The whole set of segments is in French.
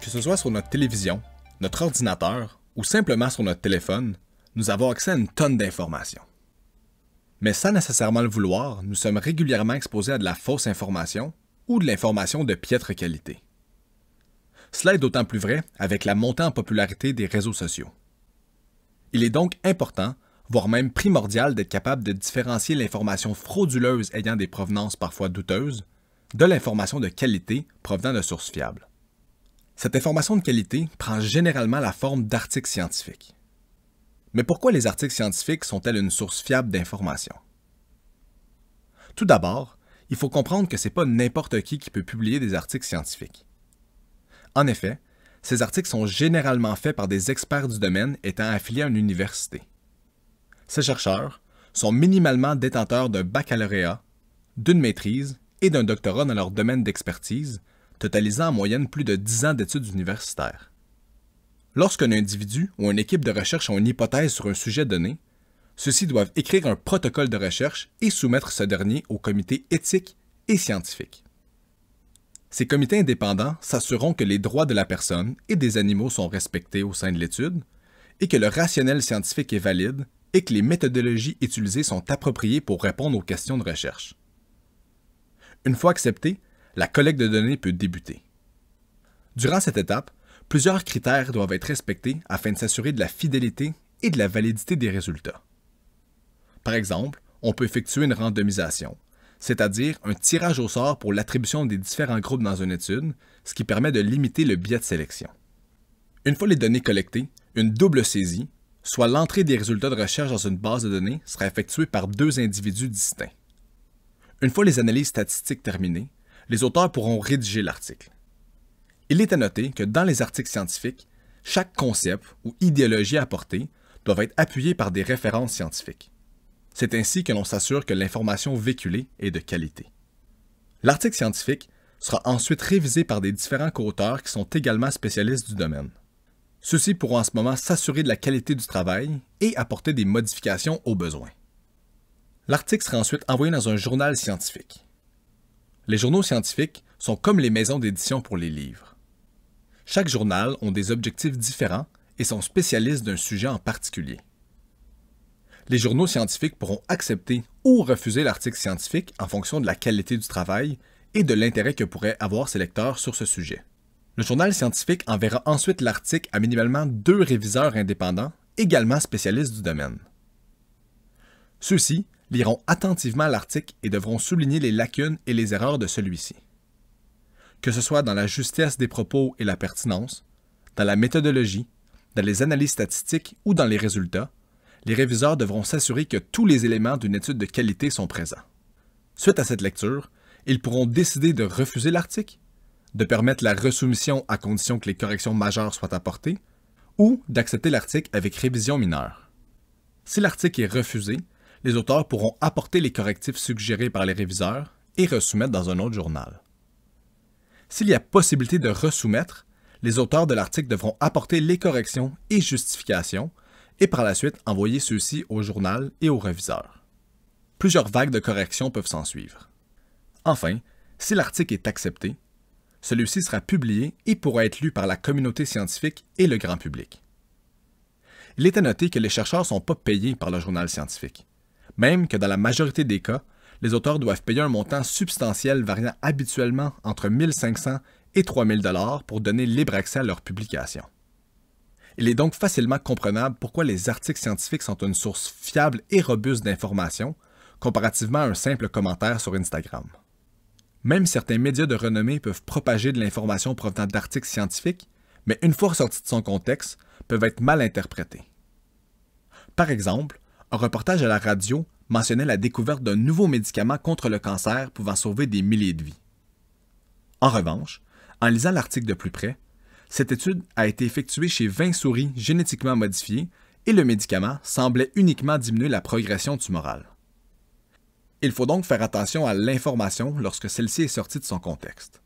Que ce soit sur notre télévision, notre ordinateur ou simplement sur notre téléphone, nous avons accès à une tonne d'informations. Mais sans nécessairement le vouloir, nous sommes régulièrement exposés à de la fausse information ou de l'information de piètre qualité. Cela est d'autant plus vrai avec la montée en popularité des réseaux sociaux. Il est donc important, voire même primordial, d'être capable de différencier l'information frauduleuse ayant des provenances parfois douteuses de l'information de qualité provenant de sources fiables. Cette information de qualité prend généralement la forme d'articles scientifiques. Mais pourquoi les articles scientifiques sont-elles une source fiable d'information? Tout d'abord, il faut comprendre que ce n'est pas n'importe qui qui peut publier des articles scientifiques. En effet, ces articles sont généralement faits par des experts du domaine étant affiliés à une université. Ces chercheurs sont minimalement détenteurs d'un baccalauréat, d'une maîtrise et d'un doctorat dans leur domaine d'expertise totalisant en moyenne plus de 10 ans d'études universitaires. Lorsqu'un individu ou une équipe de recherche ont une hypothèse sur un sujet donné, ceux-ci doivent écrire un protocole de recherche et soumettre ce dernier au comité éthique et scientifique. Ces comités indépendants s'assureront que les droits de la personne et des animaux sont respectés au sein de l'étude et que le rationnel scientifique est valide et que les méthodologies utilisées sont appropriées pour répondre aux questions de recherche. Une fois accepté, la collecte de données peut débuter. Durant cette étape, plusieurs critères doivent être respectés afin de s'assurer de la fidélité et de la validité des résultats. Par exemple, on peut effectuer une randomisation, c'est-à-dire un tirage au sort pour l'attribution des différents groupes dans une étude, ce qui permet de limiter le biais de sélection. Une fois les données collectées, une double saisie, soit l'entrée des résultats de recherche dans une base de données, sera effectuée par deux individus distincts. Une fois les analyses statistiques terminées, les auteurs pourront rédiger l'article. Il est à noter que dans les articles scientifiques, chaque concept ou idéologie apportée doit être appuyée par des références scientifiques. C'est ainsi que l'on s'assure que l'information véhiculée est de qualité. L'article scientifique sera ensuite révisé par des différents co-auteurs qui sont également spécialistes du domaine. Ceux-ci pourront en ce moment s'assurer de la qualité du travail et apporter des modifications aux besoins. L'article sera ensuite envoyé dans un journal scientifique. Les journaux scientifiques sont comme les maisons d'édition pour les livres. Chaque journal a des objectifs différents et sont spécialistes d'un sujet en particulier. Les journaux scientifiques pourront accepter ou refuser l'article scientifique en fonction de la qualité du travail et de l'intérêt que pourraient avoir ses lecteurs sur ce sujet. Le journal scientifique enverra ensuite l'article à minimalement deux réviseurs indépendants, également spécialistes du domaine. Ceux-ci liront attentivement l'article et devront souligner les lacunes et les erreurs de celui-ci. Que ce soit dans la justesse des propos et la pertinence, dans la méthodologie, dans les analyses statistiques ou dans les résultats, les réviseurs devront s'assurer que tous les éléments d'une étude de qualité sont présents. Suite à cette lecture, ils pourront décider de refuser l'article, de permettre la resoumission à condition que les corrections majeures soient apportées, ou d'accepter l'article avec révision mineure. Si l'article est refusé, les auteurs pourront apporter les correctifs suggérés par les réviseurs et resoumettre dans un autre journal. S'il y a possibilité de resoumettre, les auteurs de l'article devront apporter les corrections et justifications et par la suite envoyer ceux-ci au journal et au réviseur. Plusieurs vagues de corrections peuvent s'en suivre. Enfin, si l'article est accepté, celui-ci sera publié et pourra être lu par la communauté scientifique et le grand public. Il est à noter que les chercheurs ne sont pas payés par le journal scientifique même que dans la majorité des cas, les auteurs doivent payer un montant substantiel variant habituellement entre 1500 et 3000 dollars pour donner libre accès à leur publication. Il est donc facilement comprenable pourquoi les articles scientifiques sont une source fiable et robuste d'informations, comparativement à un simple commentaire sur Instagram. Même certains médias de renommée peuvent propager de l'information provenant d'articles scientifiques, mais une fois sortis de son contexte, peuvent être mal interprétés. Par exemple, un reportage à la radio mentionnait la découverte d'un nouveau médicament contre le cancer pouvant sauver des milliers de vies. En revanche, en lisant l'article de plus près, cette étude a été effectuée chez 20 souris génétiquement modifiées et le médicament semblait uniquement diminuer la progression tumorale. Il faut donc faire attention à l'information lorsque celle-ci est sortie de son contexte.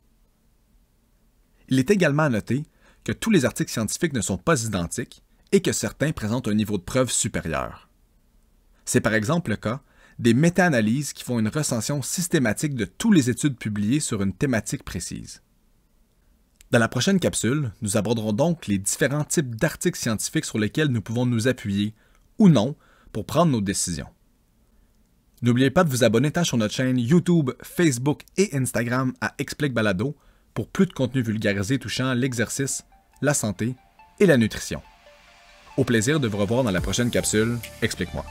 Il est également à noter que tous les articles scientifiques ne sont pas identiques et que certains présentent un niveau de preuve supérieur. C'est par exemple le cas des méta-analyses qui font une recension systématique de toutes les études publiées sur une thématique précise. Dans la prochaine capsule, nous aborderons donc les différents types d'articles scientifiques sur lesquels nous pouvons nous appuyer, ou non, pour prendre nos décisions. N'oubliez pas de vous abonner à sur notre chaîne YouTube, Facebook et Instagram à Explique Balado pour plus de contenu vulgarisé touchant l'exercice, la santé et la nutrition. Au plaisir de vous revoir dans la prochaine capsule Explique-moi.